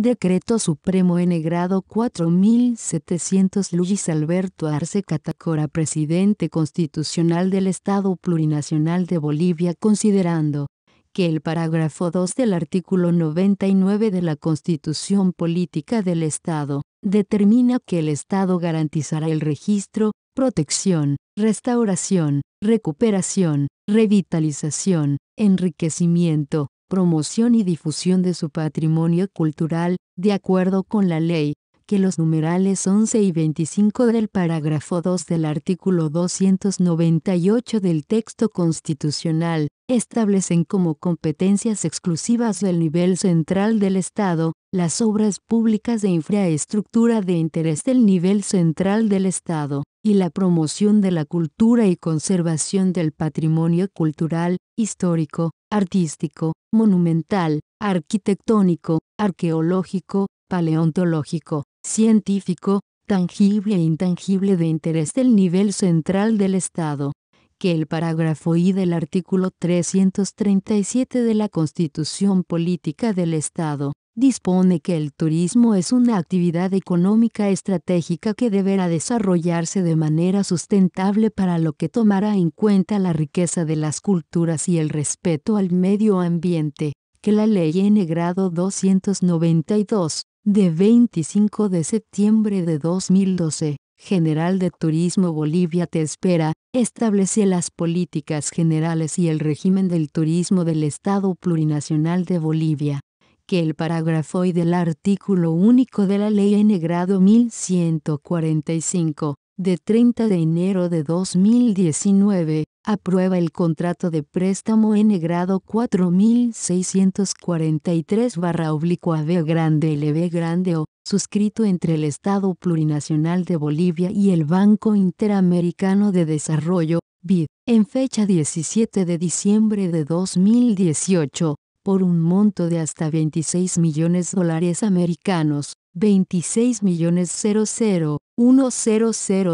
Decreto Supremo N grado 4700 Luis Alberto Arce Catacora Presidente Constitucional del Estado Plurinacional de Bolivia considerando que el parágrafo 2 del artículo 99 de la Constitución Política del Estado determina que el Estado garantizará el registro, protección, restauración, recuperación, revitalización, enriquecimiento, promoción y difusión de su patrimonio cultural, de acuerdo con la ley, que los numerales 11 y 25 del parágrafo 2 del artículo 298 del texto constitucional, establecen como competencias exclusivas del nivel central del Estado, las obras públicas de infraestructura de interés del nivel central del Estado, y la promoción de la cultura y conservación del patrimonio cultural, histórico, artístico, monumental, arquitectónico, arqueológico, paleontológico, científico, tangible e intangible de interés del nivel central del Estado, que el parágrafo I del artículo 337 de la Constitución Política del Estado dispone que el turismo es una actividad económica estratégica que deberá desarrollarse de manera sustentable para lo que tomará en cuenta la riqueza de las culturas y el respeto al medio ambiente, que la ley N 292, de 25 de septiembre de 2012, General de Turismo Bolivia te espera, establece las políticas generales y el régimen del turismo del Estado Plurinacional de Bolivia que el parágrafo y del artículo único de la Ley N grado 1145, de 30 de enero de 2019, aprueba el contrato de préstamo N grado 4643 barra oblicua B grande LB grande O, suscrito entre el Estado Plurinacional de Bolivia y el Banco Interamericano de Desarrollo, BID, en fecha 17 de diciembre de 2018, por un monto de hasta 26 millones de dólares americanos, 26 millones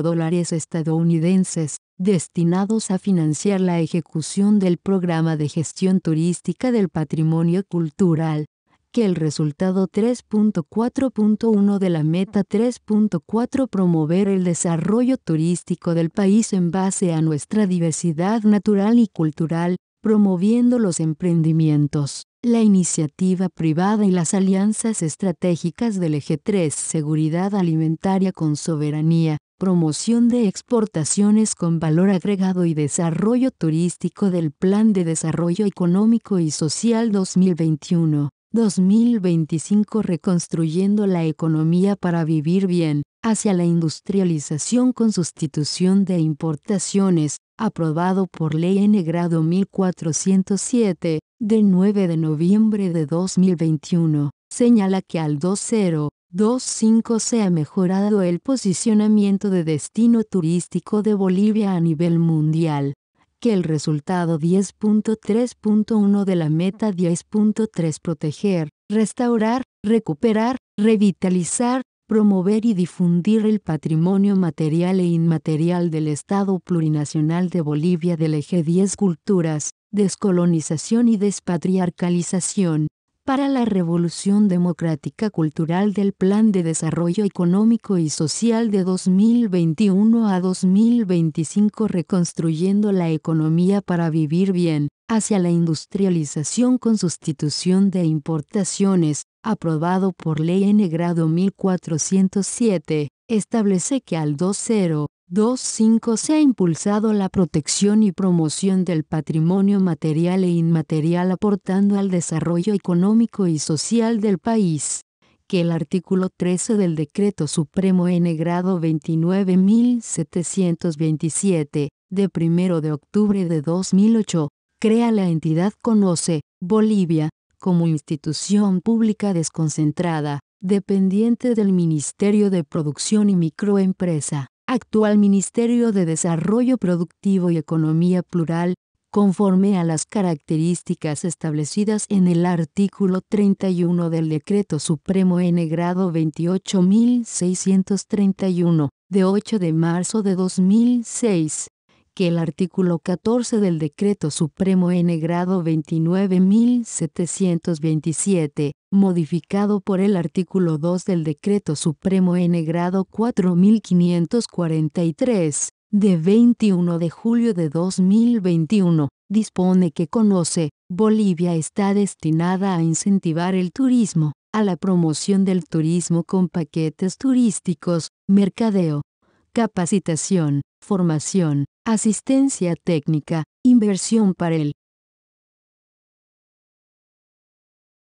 dólares estadounidenses, destinados a financiar la ejecución del programa de gestión turística del patrimonio cultural, que el resultado 3.4.1 de la meta 3.4 promover el desarrollo turístico del país en base a nuestra diversidad natural y cultural, promoviendo los emprendimientos, la iniciativa privada y las alianzas estratégicas del eje 3, seguridad alimentaria con soberanía, promoción de exportaciones con valor agregado y desarrollo turístico del Plan de Desarrollo Económico y Social 2021. 2025 Reconstruyendo la economía para vivir bien, hacia la industrialización con sustitución de importaciones, aprobado por ley N grado 1407, del 9 de noviembre de 2021, señala que al 2025 se ha mejorado el posicionamiento de destino turístico de Bolivia a nivel mundial que el resultado 10.3.1 de la meta 10.3 proteger, restaurar, recuperar, revitalizar, promover y difundir el patrimonio material e inmaterial del Estado plurinacional de Bolivia del eje 10 culturas, descolonización y despatriarcalización para la Revolución Democrática Cultural del Plan de Desarrollo Económico y Social de 2021 a 2025 Reconstruyendo la Economía para Vivir Bien, hacia la industrialización con sustitución de importaciones, aprobado por Ley N grado 1407, establece que al 2.0, 2.5 Se ha impulsado la protección y promoción del patrimonio material e inmaterial aportando al desarrollo económico y social del país, que el artículo 13 del Decreto Supremo N 29.727, de 1 de octubre de 2008, crea la entidad Conoce, Bolivia, como institución pública desconcentrada, dependiente del Ministerio de Producción y Microempresa actual Ministerio de Desarrollo Productivo y Economía Plural, conforme a las características establecidas en el artículo 31 del Decreto Supremo N grado 28631, de 8 de marzo de 2006, que el artículo 14 del Decreto Supremo N grado 29727, modificado por el artículo 2 del Decreto Supremo N grado 4543, de 21 de julio de 2021, dispone que conoce, Bolivia está destinada a incentivar el turismo, a la promoción del turismo con paquetes turísticos, mercadeo, capacitación, formación, asistencia técnica, inversión para el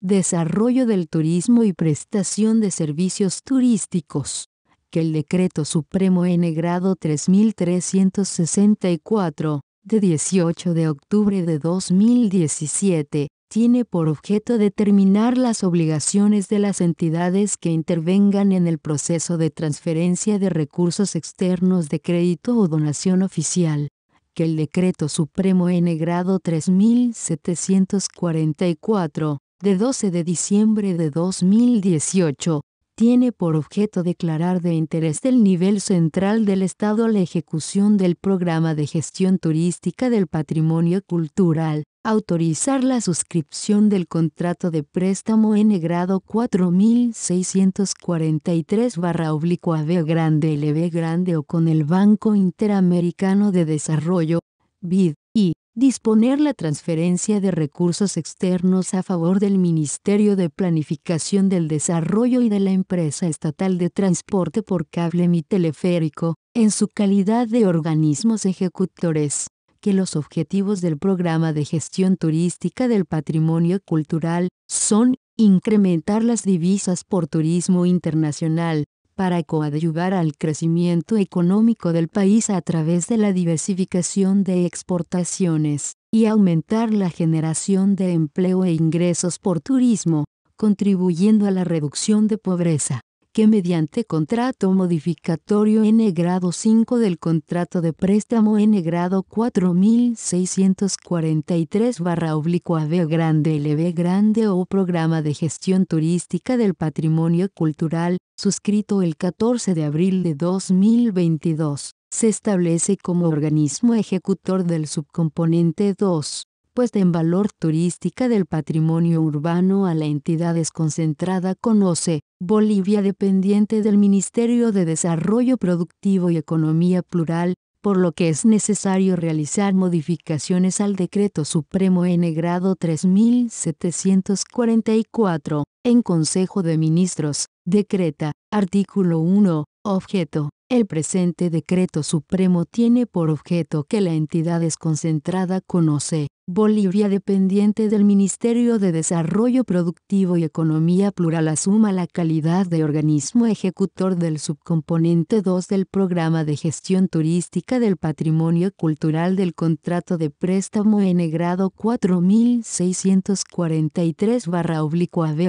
desarrollo del turismo y prestación de servicios turísticos, que el Decreto Supremo N grado 3364, de 18 de octubre de 2017, tiene por objeto determinar las obligaciones de las entidades que intervengan en el proceso de transferencia de recursos externos de crédito o donación oficial, que el Decreto Supremo N grado 3744, de 12 de diciembre de 2018, tiene por objeto declarar de interés del nivel central del Estado la ejecución del programa de gestión turística del patrimonio cultural, autorizar la suscripción del contrato de préstamo en grado 4643 barra oblicuo B grande LB grande o con el Banco Interamericano de Desarrollo, BID, y disponer la transferencia de recursos externos a favor del Ministerio de Planificación del Desarrollo y de la empresa estatal de transporte por cable mi teleférico, en su calidad de organismos ejecutores, que los objetivos del programa de gestión turística del patrimonio cultural son incrementar las divisas por turismo internacional, para coadyuvar al crecimiento económico del país a través de la diversificación de exportaciones, y aumentar la generación de empleo e ingresos por turismo, contribuyendo a la reducción de pobreza que mediante contrato modificatorio N grado 5 del contrato de préstamo N grado 4643 barra oblicua B grande LB grande o programa de gestión turística del patrimonio cultural, suscrito el 14 de abril de 2022, se establece como organismo ejecutor del subcomponente 2 puesta en valor turística del patrimonio urbano a la entidad desconcentrada conoce, Bolivia dependiente del Ministerio de Desarrollo Productivo y Economía Plural, por lo que es necesario realizar modificaciones al Decreto Supremo N grado 3744, en Consejo de Ministros, decreta, artículo 1, objeto. El presente Decreto Supremo tiene por objeto que la entidad desconcentrada conoce Bolivia dependiente del Ministerio de Desarrollo Productivo y Economía Plural asuma la calidad de organismo ejecutor del subcomponente 2 del Programa de Gestión Turística del Patrimonio Cultural del Contrato de Préstamo N grado 4643 barra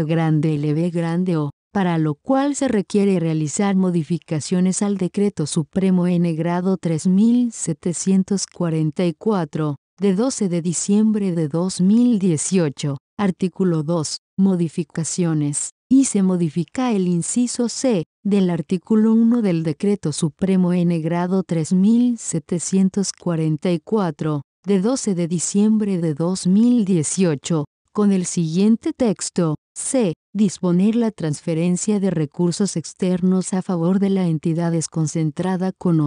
grande LB grande O para lo cual se requiere realizar modificaciones al Decreto Supremo N grado 3744 de 12 de diciembre de 2018, artículo 2, modificaciones, y se modifica el inciso C del artículo 1 del Decreto Supremo N grado 3744, de 12 de diciembre de 2018, con el siguiente texto, C. Disponer la transferencia de recursos externos a favor de la entidad desconcentrada con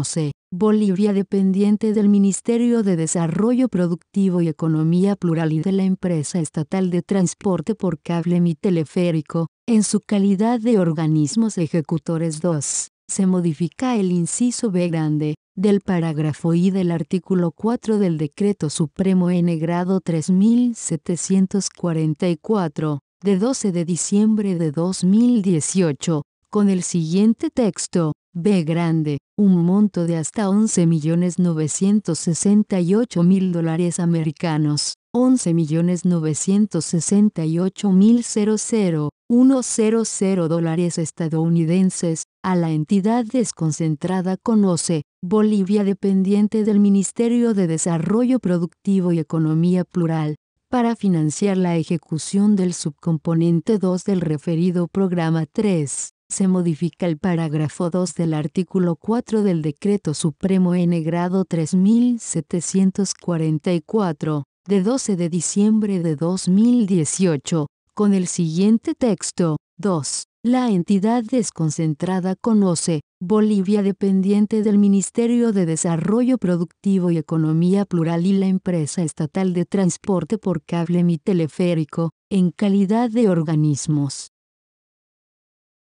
Bolivia dependiente del Ministerio de Desarrollo Productivo y Economía Plural y de la empresa estatal de transporte por cable mi teleférico, en su calidad de organismos ejecutores 2. Se modifica el inciso B grande, del parágrafo I del artículo 4 del Decreto Supremo N grado 3744, de 12 de diciembre de 2018, con el siguiente texto, B grande, un monto de hasta 11.968.000 dólares americanos, 11.968.000 dólares estadounidenses, a la entidad desconcentrada conoce, Bolivia dependiente del Ministerio de Desarrollo Productivo y Economía Plural, para financiar la ejecución del subcomponente 2 del referido programa 3 se modifica el parágrafo 2 del artículo 4 del Decreto Supremo N grado 3744, de 12 de diciembre de 2018, con el siguiente texto. 2. La entidad desconcentrada conoce, Bolivia dependiente del Ministerio de Desarrollo Productivo y Economía Plural y la empresa estatal de transporte por cable y teleférico, en calidad de organismos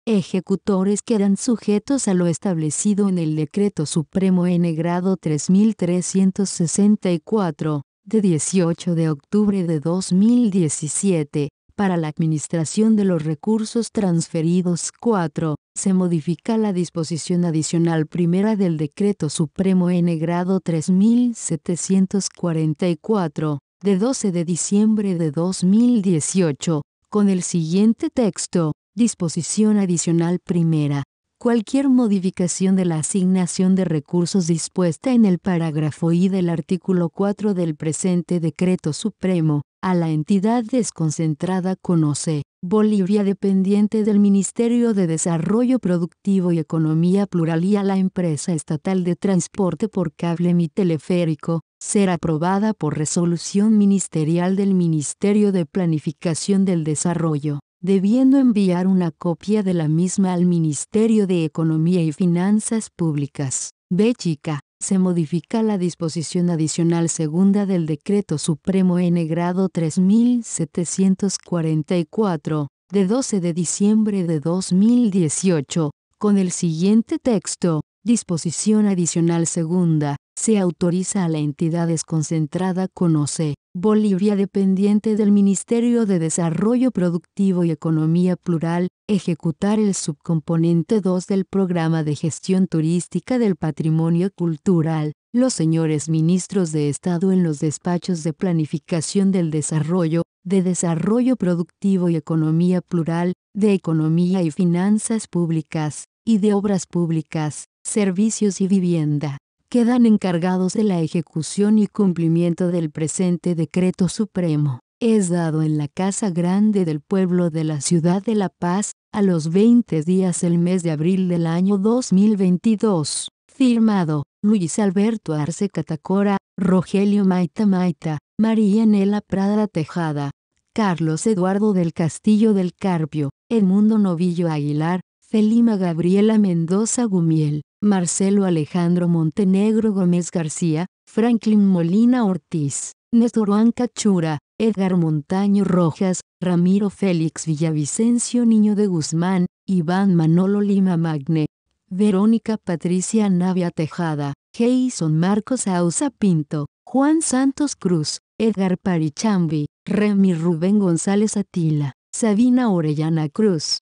ejecutores quedan sujetos a lo establecido en el Decreto Supremo N grado 3364, de 18 de octubre de 2017, para la administración de los recursos transferidos 4, se modifica la disposición adicional primera del Decreto Supremo N grado 3744, de 12 de diciembre de 2018, con el siguiente texto Disposición adicional primera. Cualquier modificación de la asignación de recursos dispuesta en el parágrafo I del artículo 4 del presente decreto supremo, a la entidad desconcentrada conoce, Bolivia dependiente del Ministerio de Desarrollo Productivo y Economía Plural y a la empresa estatal de transporte por cable mi teleférico, será aprobada por resolución ministerial del Ministerio de Planificación del Desarrollo debiendo enviar una copia de la misma al Ministerio de Economía y Finanzas Públicas. Bélgica, se modifica la disposición adicional segunda del Decreto Supremo N grado 3744, de 12 de diciembre de 2018, con el siguiente texto, disposición adicional segunda, se autoriza a la entidad desconcentrada CONOCE, Bolivia dependiente del Ministerio de Desarrollo Productivo y Economía Plural, ejecutar el subcomponente 2 del Programa de Gestión Turística del Patrimonio Cultural. Los señores ministros de Estado en los despachos de Planificación del Desarrollo, de Desarrollo Productivo y Economía Plural, de Economía y Finanzas Públicas, y de Obras Públicas, Servicios y Vivienda quedan encargados de la ejecución y cumplimiento del presente decreto supremo. Es dado en la Casa Grande del Pueblo de la Ciudad de La Paz, a los 20 días del mes de abril del año 2022. Firmado, Luis Alberto Arce Catacora, Rogelio Maita Maita, María Nela Prada Tejada, Carlos Eduardo del Castillo del Carpio, Edmundo Novillo Aguilar, Felima Gabriela Mendoza Gumiel, Marcelo Alejandro Montenegro Gómez García, Franklin Molina Ortiz, Néstor Cachura, Edgar Montaño Rojas, Ramiro Félix Villavicencio Niño de Guzmán, Iván Manolo Lima Magne, Verónica Patricia Navia Tejada, Jason Marcos Ausa Pinto, Juan Santos Cruz, Edgar Parichambi, Remy Rubén González Atila, Sabina Orellana Cruz,